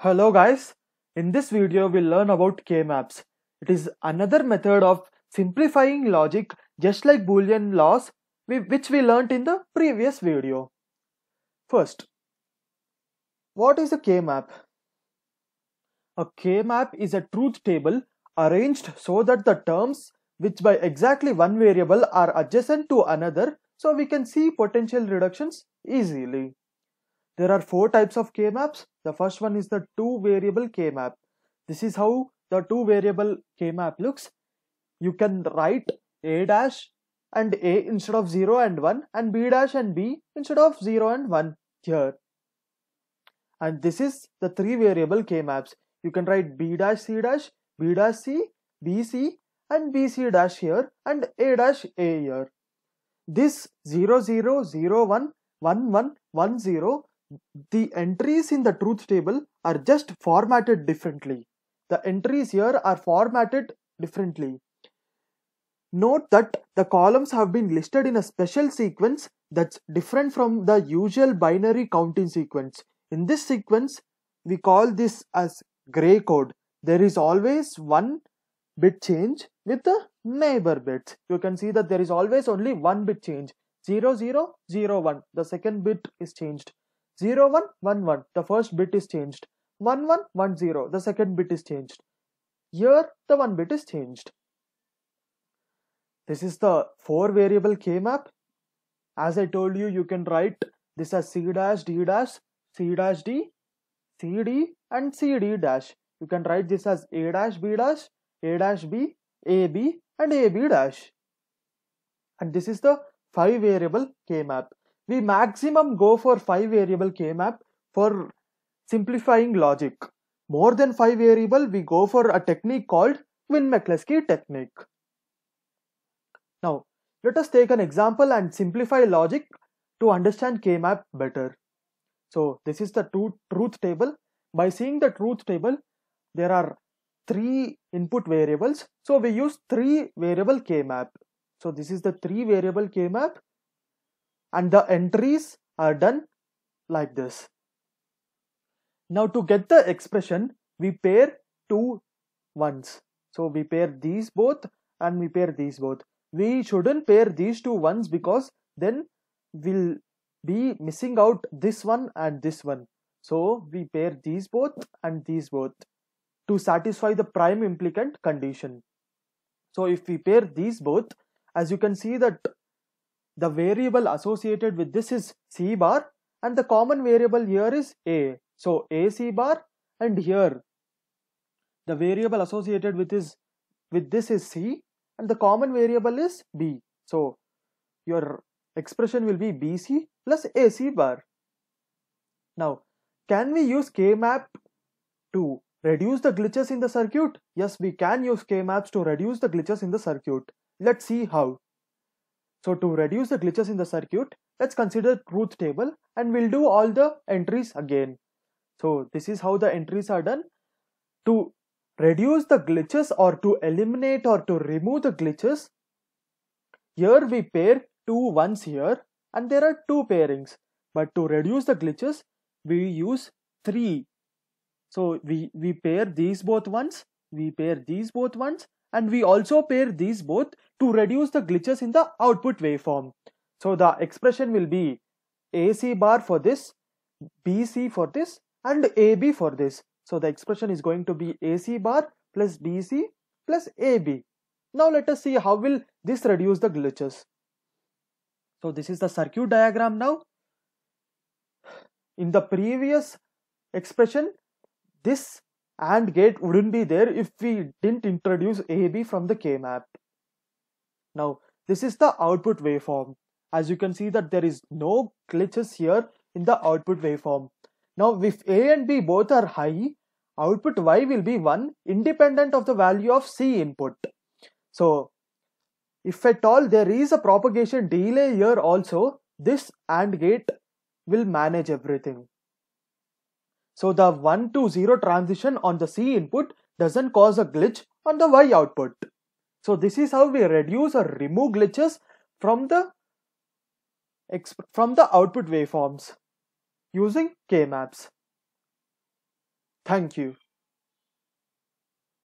Hello guys, in this video we'll learn about k-maps. It is another method of simplifying logic just like boolean laws which we learnt in the previous video. First, what is a k-map? A k-map is a truth table arranged so that the terms which by exactly one variable are adjacent to another so we can see potential reductions easily. There are four types of k-maps the first one is the two variable K map. This is how the two variable K map looks. You can write A dash and A instead of 0 and 1 and B dash and B instead of 0 and 1 here. And this is the three variable K maps. You can write B dash C dash, B dash C, BC and BC dash here and A dash A here. This 0, 0, 0, 1, 1, 1, 1, 0 the entries in the truth table are just formatted differently. The entries here are formatted differently. Note that the columns have been listed in a special sequence that's different from the usual binary counting sequence. In this sequence, we call this as gray code. There is always one bit change with the neighbor bits. You can see that there is always only one bit change 0001. The second bit is changed. 0111 the first bit is changed 1110 the second bit is changed here the one bit is changed this is the four variable k map as i told you you can write this as c dash d dash c dash D, C D, and cd dash you can write this as a dash b dash a dash B, A B, and ab dash and this is the five variable k map we maximum go for 5 variable K-map for simplifying logic. More than 5 variable, we go for a technique called Quinn-McCleskey technique. Now, let us take an example and simplify logic to understand K-map better. So, this is the truth table. By seeing the truth table, there are three input variables. So, we use three variable K-map. So, this is the three variable K-map and the entries are done like this. Now to get the expression, we pair two ones. So we pair these both and we pair these both. We shouldn't pair these two ones because then we'll be missing out this one and this one. So we pair these both and these both to satisfy the prime implicant condition. So if we pair these both, as you can see that the variable associated with this is C bar and the common variable here is A. So A C bar and here the variable associated with with this is C and the common variable is B. So your expression will be BC plus AC bar. Now can we use K-map to reduce the glitches in the circuit? Yes, we can use K-maps to reduce the glitches in the circuit. Let's see how. So to reduce the glitches in the circuit, let's consider truth table and we'll do all the entries again. So this is how the entries are done. To reduce the glitches or to eliminate or to remove the glitches, here we pair two ones here and there are two pairings. But to reduce the glitches, we use three. So we, we pair these both ones, we pair these both ones and we also pair these both to reduce the glitches in the output waveform. So the expression will be AC bar for this, BC for this and AB for this. So the expression is going to be AC bar plus BC plus AB. Now let us see how will this reduce the glitches. So this is the circuit diagram now. In the previous expression, this AND gate wouldn't be there if we didn't introduce AB from the K-map. Now, this is the output waveform. As you can see that there is no glitches here in the output waveform. Now, if A and B both are high, output Y will be 1 independent of the value of C input. So, if at all there is a propagation delay here also, this AND gate will manage everything. So the 1 to 0 transition on the C input doesn't cause a glitch on the Y output. So this is how we reduce or remove glitches from the from the output waveforms using K-maps. Thank you.